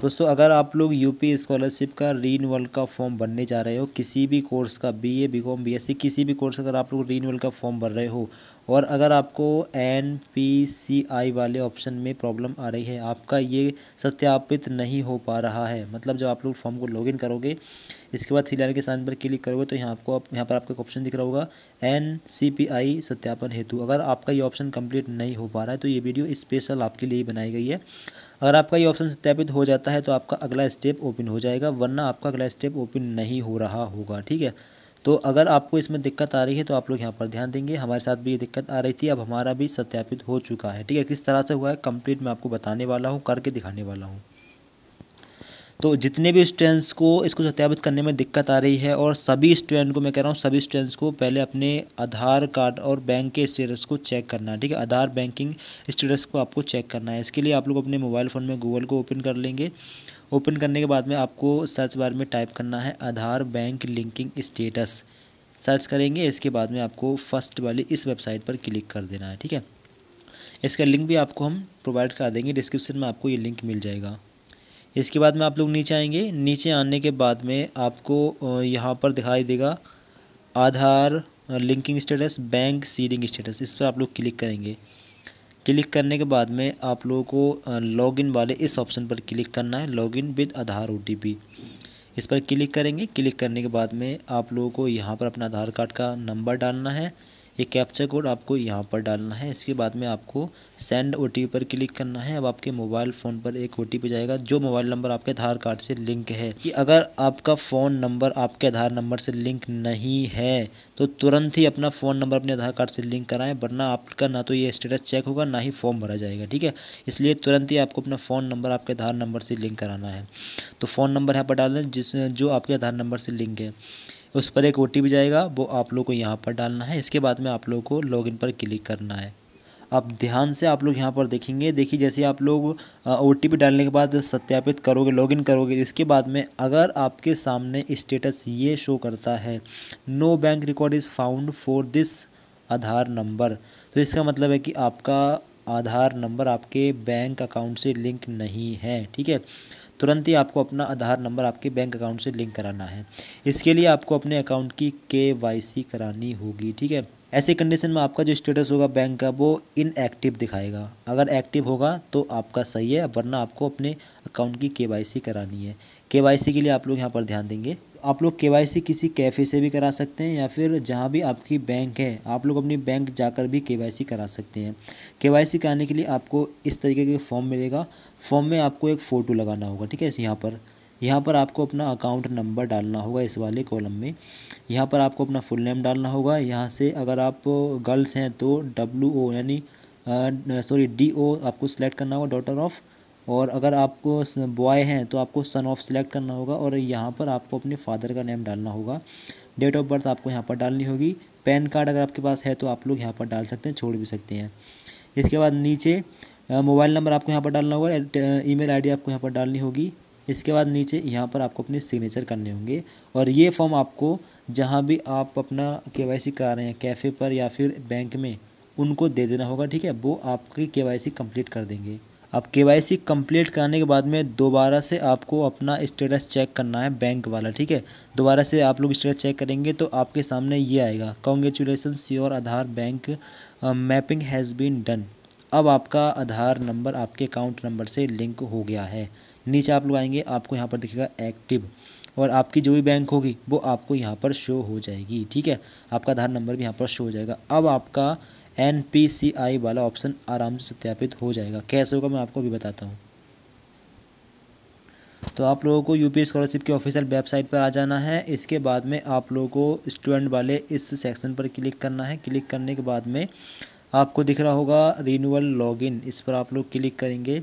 दोस्तों अगर आप लोग यूपी स्कॉलरशिप का रीनवल का फॉर्म भरने जा रहे हो किसी भी कोर्स का बीए बीकॉम बीएससी किसी भी कोर्स अगर आप लोग रीनवल का फॉर्म भर रहे हो और अगर आपको एन पी सी आई वाले ऑप्शन में प्रॉब्लम आ रही है आपका ये सत्यापित नहीं हो पा रहा है मतलब जब आप लोग फॉर्म को लॉगिन करोगे इसके बाद थ्री लाइन के साइन पर क्लिक करोगे तो यहाँ आपको यहाँ पर आपको एक ऑप्शन दिख रहा होगा एन सी पी आई सत्यापन हेतु अगर आपका ये ऑप्शन कंप्लीट नहीं हो पा रहा है तो ये वीडियो स्पेशल आपके लिए बनाई गई है अगर आपका ये ऑप्शन सत्यापित हो जाता है तो आपका अगला स्टेप ओपन हो जाएगा वरना आपका अगला स्टेप ओपन नहीं हो रहा होगा ठीक है तो अगर आपको इसमें दिक्कत आ रही है तो आप लोग यहाँ पर ध्यान देंगे हमारे साथ भी ये दिक्कत आ रही थी अब हमारा भी सत्यापित हो चुका है ठीक है किस तरह से हुआ है कंप्लीट मैं आपको बताने वाला हूँ करके दिखाने वाला हूँ तो जितने भी स्टूडेंट्स को इसको सत्यापित करने में दिक्कत आ रही है और सभी स्टूडेंट को मैं कह रहा हूँ सभी स्टूडेंट्स को पहले अपने आधार कार्ड और बैंक के स्टेटस को चेक करना है ठीक है आधार बैंकिंग स्टेटस को आपको चेक करना है इसके लिए आप लोग अपने मोबाइल फ़ोन में गूगल को ओपन कर लेंगे ओपन करने के बाद में आपको सर्च बार में टाइप करना है Aadhaar bank linking status search करेंगे इसके बाद में आपको फर्स्ट वाली इस वेबसाइट पर क्लिक कर देना है ठीक है इसका लिंक भी आपको हम प्रोवाइड करा देंगे डिस्क्रिप्शन में आपको ये लिंक मिल जाएगा इसके बाद में आप लोग नीचे आएंगे नीचे आने के बाद में आपको यहाँ पर दिखाई देगा Aadhaar linking status bank seeding status इस पर आप लोग क्लिक करेंगे क्लिक करने के बाद में आप लोगों को लॉगिन वाले इस ऑप्शन पर क्लिक करना है लॉगिन विद आधार ओ इस पर क्लिक करेंगे क्लिक करने के बाद में आप लोगों को यहाँ पर अपना आधार कार्ड का नंबर डालना है ये कैप्चा कोड आपको यहाँ पर डालना है इसके बाद में आपको सेंड ओ पर क्लिक करना है अब आपके मोबाइल फ़ोन पर एक ओ जाएगा जो मोबाइल नंबर आपके आधार कार्ड से लिंक है कि अगर आपका फ़ोन नंबर आपके आधार नंबर से लिंक नहीं है तो तुरंत ही अपना फ़ोन नंबर अपने आधार कार्ड से लिंक कराएं वरना आपका ना तो ये स्टेटस चेक होगा ना ही फॉर्म भरा जाएगा ठीक है इसलिए तुरंत ही आपको अपना फ़ोन नंबर आपके आधार नंबर से लिंक कराना है तो फ़ोन नंबर यहाँ पर डाल दें जिस जो आपके आधार नंबर से लिंक है उस पर एक ओ जाएगा वो आप लोग को यहाँ पर डालना है इसके बाद में आप लोग को लॉग पर क्लिक करना है अब ध्यान से आप लोग यहाँ पर देखेंगे देखिए जैसे आप लोग ओ डालने के बाद सत्यापित करोगे लॉगिन करोगे इसके बाद में अगर आपके सामने स्टेटस ये शो करता है no bank record is found for this Aadhaar number तो इसका मतलब है कि आपका आधार नंबर आपके बैंक अकाउंट से लिंक नहीं है ठीक है तुरंत ही आपको अपना आधार नंबर आपके बैंक अकाउंट से लिंक कराना है इसके लिए आपको अपने अकाउंट की के करानी होगी ठीक है ऐसे कंडीशन में आपका जो स्टेटस होगा बैंक का वो इनएक्टिव दिखाएगा अगर एक्टिव होगा तो आपका सही है वरना आपको अपने अकाउंट की केवाईसी करानी है केवाईसी के लिए आप लोग यहाँ पर ध्यान देंगे आप लोग केवाईसी किसी कैफ़े से भी करा सकते हैं या फिर जहाँ भी आपकी बैंक है आप लोग अपनी बैंक जाकर भी केवाईसी करा सकते हैं केवाईसी कराने के लिए आपको इस तरीके के फॉर्म मिलेगा फॉर्म में आपको एक फ़ोटो लगाना होगा ठीक है इस यहाँ पर यहाँ पर आपको अपना अकाउंट नंबर डालना होगा इस वाले कॉलम में यहाँ पर आपको अपना फुल नेम डालना होगा यहाँ से अगर आप गर्ल्स हैं तो डब्ल्यू ओ यानी सॉरी डी ओ आपको सिलेक्ट करना होगा डॉटर ऑफ़ और अगर आपको बॉय हैं तो आपको सन ऑफ सेलेक्ट करना होगा और यहाँ पर आपको अपने फादर का नेम डालना होगा डेट ऑफ बर्थ आपको यहाँ पर डालनी होगी पैन कार्ड अगर आपके पास है तो आप लोग यहाँ पर डाल सकते हैं छोड़ भी सकते हैं इसके बाद नीचे मोबाइल नंबर आपको यहाँ पर डालना होगा ईमेल आईडी आपको यहाँ पर डालनी होगी इसके बाद नीचे यहाँ पर आपको अपने सिग्नेचर करने होंगे और ये फॉर्म आपको जहाँ भी आप अपना के वाई सी करा रहे हैं कैफ़े पर या फिर बैंक में उनको दे देना होगा ठीक है वो आपकी के वाई सी कम्प्लीट कर देंगे अब के वाई सी कम्प्लीट कराने के बाद में दोबारा से आपको अपना स्टेटस चेक करना है बैंक वाला ठीक है दोबारा से आप लोग स्टेटस चेक करेंगे तो आपके सामने ये आएगा congratulation your Aadhaar bank mapping has been done अब आपका आधार नंबर आपके अकाउंट नंबर से लिंक हो गया है नीचे आप लोग आएंगे आपको यहाँ पर दिखेगा एक्टिव और आपकी जो भी बैंक होगी वो आपको यहाँ पर शो हो जाएगी ठीक है आपका आधार नंबर भी यहाँ पर शो हो जाएगा अब आपका एन वाला ऑप्शन आराम से सत्यापित हो जाएगा कैसे होगा मैं आपको भी बताता हूँ तो आप लोगों को यूपी स्कॉलरशिप की ऑफिशियल वेबसाइट पर आ जाना है इसके बाद में आप लोगों को स्टूडेंट वाले इस सेक्शन पर क्लिक करना है क्लिक करने के बाद में आपको दिख रहा होगा रीनूअल लॉगिन इस पर आप लोग क्लिक करेंगे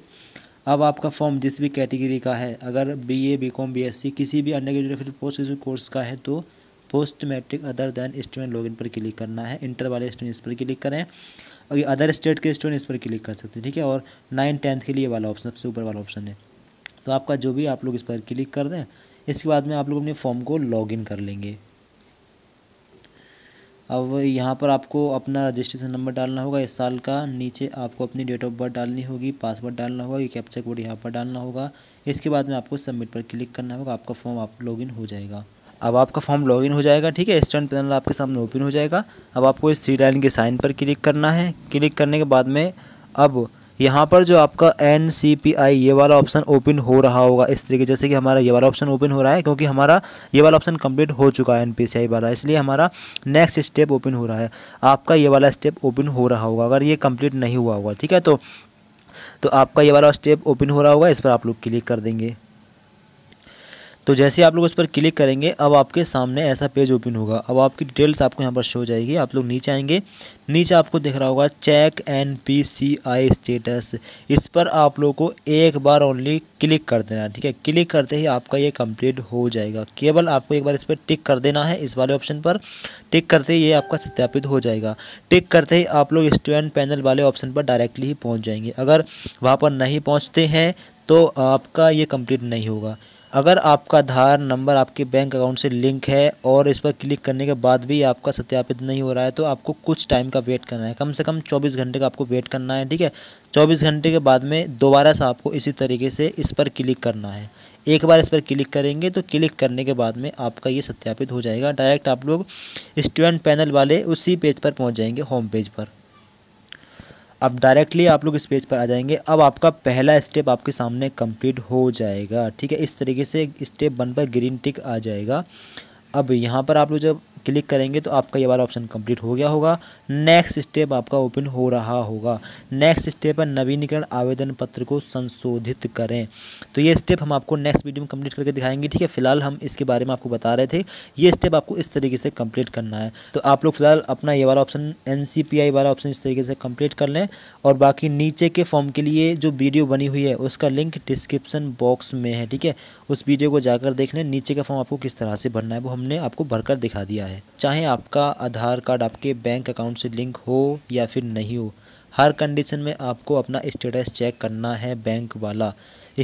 अब आपका फॉर्म जिस भी कैटेगरी का है अगर B A B com B S C किसी भी under graduate post graduate course का है तो post matric other than student login पर क्लिक करना है इंटर वाले स्टूडेंट इस पर क्लिक करें और ये अदर स्टेट के स्टूडेंट इस पर क्लिक कर सकते हैं ठीक है और नाइन टेंथ के लिए वाला ऑप्शन सबसे ऊपर वाला ऑप्शन है तो आपका जो भी आप लोग इस पर क्लिक कर दें इसके बाद में आप लोग अपने फॉर्म को लॉगिन कर लेंगे अब यहाँ पर आपको अपना रजिस्ट्रेशन नंबर डालना होगा इस साल का नीचे आपको अपनी डेट ऑफ बर्थ डालनी होगी पासवर्ड डालना होगा ये कैप्चा कोड यहाँ पर डालना होगा इसके बाद में आपको सबमिट पर क्लिक करना होगा आपका फॉर्म आप लॉगिन हो जाएगा अब आपका फॉर्म लॉगिन हो जाएगा ठीक है स्टैंड पैनल आपके सामने ओपन हो जाएगा अब आपको इस थ्री लाइन के साइन पर क्लिक करना है क्लिक करने के बाद में अब यहाँ पर जो आपका एन सी पी आई ये वाला ऑप्शन ओपन हो रहा होगा इस तरीके जैसे कि हमारा ये वाला ऑप्शन ओपन हो रहा है क्योंकि हमारा ये वाला ऑप्शन कंप्लीट हो चुका है एन पी सी आई वाला इसलिए हमारा नेक्स्ट स्टेप ओपन हो रहा है आपका ये वाला स्टेप ओपन हो रहा होगा अगर ये कंप्लीट नहीं हुआ होगा ठीक है तो तो आपका ये वाला स्टेप ओपन हो रहा होगा इस पर आप लोग क्लिक कर देंगे तो जैसे आप लोग उस पर क्लिक करेंगे अब आपके सामने ऐसा पेज ओपन होगा अब आपकी डिटेल्स आपको यहाँ पर शो हो जाएगी आप लोग नीचे आएंगे नीचे आपको दिख रहा होगा check N P C I status इस पर आप लोग को एक बार ओनली क्लिक कर देना है ठीक है क्लिक करते ही आपका ये कंप्लीट हो जाएगा केवल आपको एक बार इस पर टिक कर देना है इस वाले ऑप्शन पर टिक करते ही ये आपका सत्यापित हो जाएगा टिक करते ही आप लोग स्टूडेंट पैनल वाले ऑप्शन पर डायरेक्टली ही पहुँच जाएंगे अगर वहाँ पर नहीं पहुँचते हैं तो आपका ये कंप्लीट नहीं होगा अगर आपका आधार नंबर आपके बैंक अकाउंट से लिंक है और इस पर क्लिक करने के बाद भी आपका सत्यापित नहीं हो रहा है तो आपको कुछ टाइम का वेट करना है कम से कम 24 घंटे का आपको वेट करना है ठीक है 24 घंटे के बाद में दोबारा से आपको इसी तरीके से इस पर क्लिक करना है एक बार इस पर क्लिक करेंगे तो क्लिक करने के बाद में आपका ये सत्यापित हो जाएगा डायरेक्ट आप लोग स्टूडेंट पैनल वाले उसी पेज पर पहुँच जाएंगे होम पेज पर अब डायरेक्टली आप लोग इस पेज पर आ जाएंगे अब आपका पहला स्टेप आपके सामने कंप्लीट हो जाएगा ठीक है इस तरीके से स्टेप वन पर ग्रीन टिक आ जाएगा अब यहाँ पर आप लोग जब क्लिक करेंगे तो आपका ये वाला ऑप्शन कंप्लीट हो गया होगा नेक्स्ट स्टेप आपका ओपन हो रहा होगा नेक्स्ट स्टेप है नवीनीकरण आवेदन पत्र को संशोधित करें तो ये स्टेप हम आपको नेक्स्ट वीडियो में कंप्लीट करके दिखाएंगे ठीक है फिलहाल हम इसके बारे में आपको बता रहे थे ये स्टेप आपको इस तरीके से कंप्लीट करना है तो आप लोग फिलहाल अपना ये वाला ऑप्शन एन वाला ऑप्शन इस तरीके से कंप्लीट कर लें और बाकी नीचे के फॉर्म के लिए जो वीडियो बनी हुई है उसका लिंक डिस्क्रिप्सन बॉक्स में है ठीक है उस वीडियो को जाकर देख लें नीचे का फॉर्म आपको किस तरह से भरना है वो हमने आपको भरकर दिखा दिया है चाहे आपका आधार कार्ड आपके बैंक अकाउंट अकाउंट से लिंक हो या फिर नहीं हो हर कंडीशन में आपको अपना स्टेटस चेक करना है बैंक वाला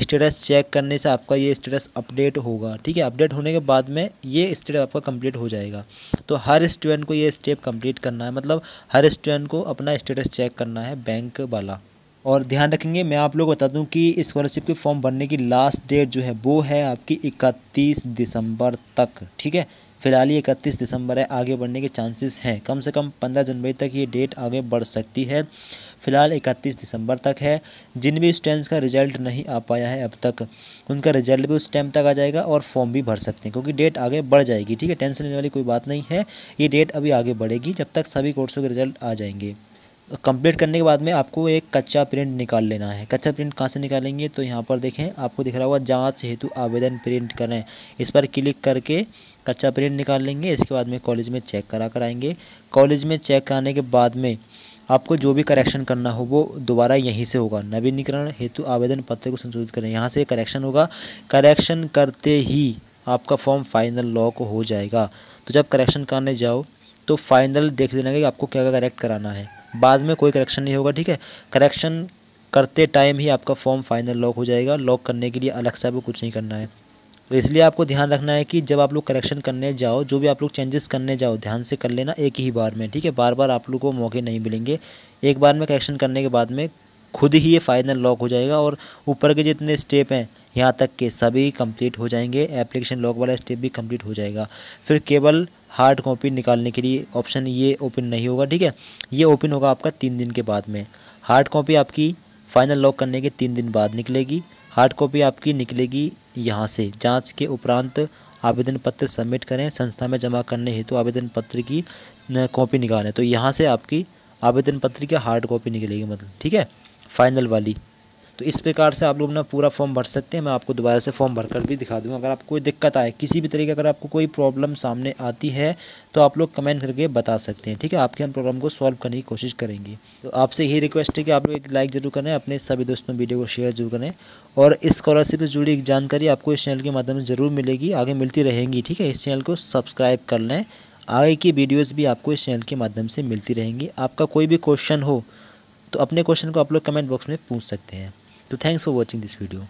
स्टेटस चेक करने से आपका ये स्टेटस अपडेट होगा ठीक है अपडेट होने के बाद में ये स्टेटस आपका कंप्लीट हो जाएगा तो हर स्टूडेंट को ये स्टेप कंप्लीट करना है मतलब हर स्टूडेंट को अपना स्टेटस चेक करना है बैंक वाला और ध्यान रखेंगे मैं आप लोग बता दूं कि स्कॉलरशिप के फॉर्म भरने की लास्ट डेट जो है वो है आपकी इकतीस दिसंबर तक ठीक है फिलहाल ये इकतीस दिसंबर है आगे बढ़ने के चांसेस हैं कम से कम पंद्रह जनवरी तक ये डेट आगे बढ़ सकती है फिलहाल इकतीस दिसंबर तक है जिन भी स्टूडेंट्स का रिजल्ट नहीं आ पाया है अब तक उनका रिजल्ट भी उस टाइम तक आ जाएगा और फॉर्म भी भर सकते हैं क्योंकि डेट आगे बढ़ जाएगी ठीक है टेंशन लेने वाली कोई बात नहीं है ये डेट अभी आगे बढ़ेगी जब तक सभी कोर्सों के रिजल्ट आ जाएंगे कंप्लीट करने के बाद में आपको एक कच्चा प्रिंट निकाल लेना है कच्चा प्रिंट कहाँ से निकालेंगे तो यहाँ पर देखें आपको दिख रहा होगा जांच हेतु आवेदन प्रिंट करें इस पर क्लिक करके कच्चा प्रिंट निकाल लेंगे इसके बाद में कॉलेज में चेक करा कर आएंगे कॉलेज में चेक कराने के बाद में आपको जो भी करेक्शन करना हो वो दोबारा यहीं से होगा नवीनीकरण हेतु आवेदन पत्र को संशोधित करें यहाँ से करेक्शन होगा करेक्शन करते ही आपका फॉर्म फाइनल लॉक हो जाएगा तो जब करेक्शन करने जाओ तो फाइनल देख लेना कि आपको क्या क्या करेक्ट कराना है बाद में कोई करेक्शन नहीं होगा ठीक है करेक्शन करते टाइम ही आपका फॉर्म फाइनल लॉक हो जाएगा लॉक करने के लिए अलग से आपको कुछ नहीं करना है तो इसलिए आपको ध्यान रखना है कि जब आप लोग करेक्शन करने जाओ जो भी आप लोग चेंजेस करने जाओ ध्यान से कर लेना एक ही बार में ठीक है बार बार आप लोग को मौके नहीं मिलेंगे एक बार में करेक्शन करने के बाद में खुद ही ये फाइनल लॉक हो जाएगा और ऊपर के जितने स्टेप हैं यहाँ तक के सभी कंप्लीट हो जाएंगे एप्लीकेशन लॉक वाला स्टेप भी कंप्लीट हो जाएगा फिर केवल हार्ड कॉपी निकालने के लिए ऑप्शन ये ओपन नहीं होगा ठीक है ये ओपन होगा आपका तीन दिन के बाद में हार्ड कॉपी आपकी फ़ाइनल लॉक करने के तीन दिन बाद निकलेगी हार्ड कॉपी आपकी निकलेगी यहाँ से जांच के उपरांत आवेदन पत्र सबमिट करें संस्था में जमा करने हेतु तो आवेदन पत्र की कॉपी निकालें तो यहाँ से आपकी आवेदन पत्र की हार्ड कॉपी निकलेगी मतलब ठीक है फाइनल वाली तो इस प्रकार से आप लोग ना पूरा फॉर्म भर सकते हैं मैं आपको दोबारा से फॉर्म भरकर भी दिखा दूँगा अगर आपको कोई दिक्कत आए किसी भी तरीके अगर आपको कोई प्रॉब्लम सामने आती है तो आप लोग कमेंट करके बता सकते हैं ठीक है आपके हम प्रॉब्लम को सॉल्व करने की कोशिश करेंगे तो आपसे यही रिक्वेस्ट है कि आप लोग एक लाइक ज़रूर करें अपने सभी दोस्तों वीडियो को शेयर जरूर करें और इस स्कॉलरशिप से जुड़ी एक जानकारी आपको इस चैनल के माध्यम से ज़रूर मिलेगी आगे मिलती रहेंगी ठीक है इस चैनल को सब्सक्राइब कर लें आगे की वीडियोज़ भी आपको इस चैनल के माध्यम से मिलती रहेंगी आपका कोई भी क्वेश्चन हो तो अपने क्वेश्चन को आप लोग कमेंट बॉक्स में पूछ सकते हैं so thanks for watching this video